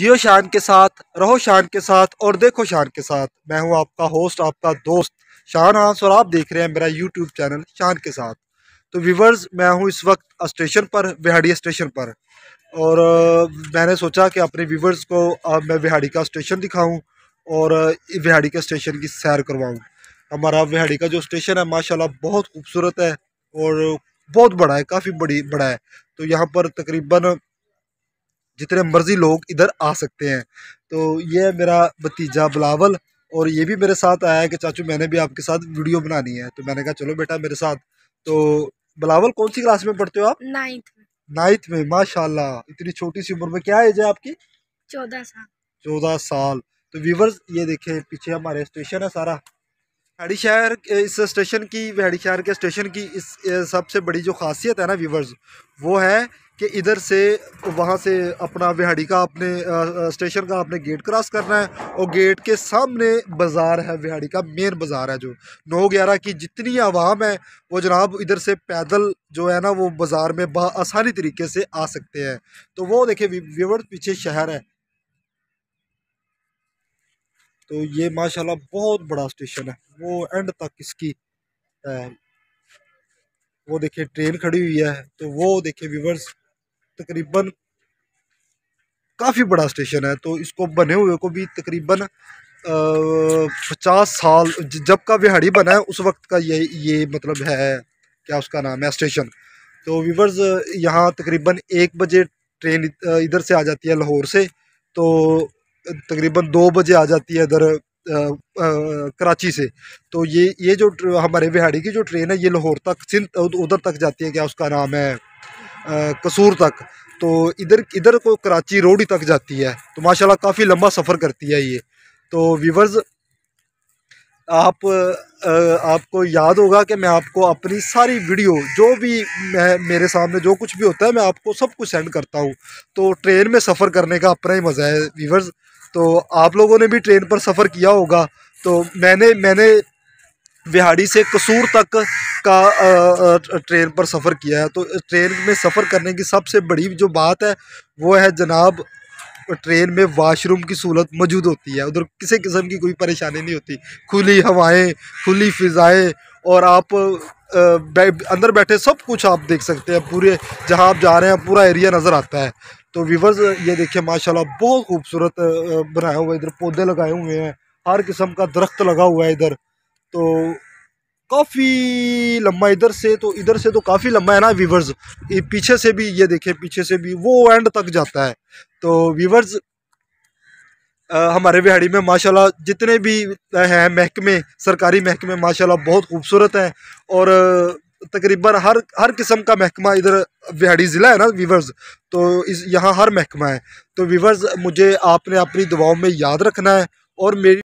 जियो शान के साथ रहो शान के साथ और देखो शान के साथ मैं हूं आपका होस्ट आपका दोस्त शान हांस और आप देख रहे हैं मेरा यूट्यूब चैनल शान के साथ तो व्यूवर्स मैं हूं इस वक्त स्टेशन पर बिहाड़ी स्टेशन पर और मैंने सोचा कि अपने व्यूवर्स को मैं बिहाड़ी का स्टेशन दिखाऊं और बिहाड़ी के स्टेशन की सैर करवाऊँ हमारा बिहाड़ी का जो स्टेशन है माशा बहुत खूबसूरत है और बहुत बड़ा है काफ़ी बड़ी बड़ा है तो यहाँ पर तकरीबन जितने मर्ज़ी लोग इधर आ सकते हैं तो ये है मेरा भतीजा बिलावल और ये भी मेरे साथ आया है कि चाचू मैंने भी आपके साथ वीडियो बनानी है तो मैंने कहा चलो बेटा मेरे साथ तो बिलावल कौन सी क्लास में पढ़ते हो आप नाइन्थ नाइन्थ में माशाल्लाह इतनी छोटी सी उम्र में क्या एज है आपकी चौदह साल चौदह साल तो व्यूवर्स ये देखे पीछे हमारे स्टेशन है सारा शहर इस स्टेशन की शहर के स्टेशन की इस सबसे बड़ी जो खासियत है ना व्यूवर्स वो है कि इधर से वहाँ से अपना विहाड़ी का अपने स्टेशन का अपने गेट क्रॉस करना है और गेट के सामने बाज़ार है विहाड़ी का मेन बाज़ार है जो नौ ग्यारह की जितनी आवाम है वो जनाब इधर से पैदल जो है ना वो बाज़ार में बसानी तरीके से आ सकते हैं तो वो देखिए व्यूवर्स पीछे शहर है तो ये माशाल्लाह बहुत बड़ा स्टेशन है वो एंड तक इसकी वो देखिए ट्रेन खड़ी हुई है तो वो देखिए व्यूवर्स तकरीबन काफ़ी बड़ा स्टेशन है तो इसको बने हुए को भी तकरीबन पचास साल जब का विहाड़ी बना है उस वक्त का ये ये मतलब है क्या उसका नाम है स्टेशन तो व्यूवर्स यहाँ तकरीबन एक बजे ट्रेन इधर से आ जाती है लाहौर से तो तकरीबन दो बजे आ जाती है इधर कराची से तो ये ये जो हमारे बिहाड़ी की जो ट्रेन है ये लाहौर तक सिंध उधर तक जाती है क्या उसका नाम है आ, कसूर तक तो इधर इधर को कराची रोड ही तक जाती है तो माशाल्लाह काफ़ी लंबा सफ़र करती है ये तो व्यूवर्स आप आ, आपको याद होगा कि मैं आपको अपनी सारी वीडियो जो भी मैं मेरे सामने जो कुछ भी होता है मैं आपको सब कुछ सेंड करता हूँ तो ट्रेन में सफ़र करने का अपना ही मज़ा है व्यूवर्स तो आप लोगों ने भी ट्रेन पर सफ़र किया होगा तो मैंने मैंने विहाड़ी से कसूर तक का ट्रेन पर सफ़र किया है तो ट्रेन में सफ़र करने की सबसे बड़ी जो बात है वो है जनाब ट्रेन में वाशरूम की सहूलत मौजूद होती है उधर किसी किस्म की कोई परेशानी नहीं होती खुली हवाएं खुली फिजाएं और आप अंदर बैठे सब कुछ आप देख सकते हैं पूरे जहाँ आप जा रहे हैं पूरा एरिया नज़र आता है तो व्यूवर्स ये देखिए माशाल्लाह बहुत खूबसूरत बनाया हुआ है इधर पौधे लगाए हुए हैं हर किस्म का दरख्त लगा हुआ है इधर तो काफ़ी लंबा इधर से तो इधर से तो काफ़ी लंबा है ना व्यूवर्स पीछे से भी ये देखिए पीछे से भी वो एंड तक जाता है तो व्यूवर्स हमारे बिहाड़ी में माशाल्लाह जितने भी हैं महकमे सरकारी महकमे माशाल्लाह बहुत खूबसूरत हैं और तकरीबन हर हर किस्म का महकमा इधर बिहाड़ी ज़िला है ना वीवर्स तो इस यहाँ हर महकमा है तो वीवर्स मुझे आपने अपनी दुआओं में याद रखना है और मेरी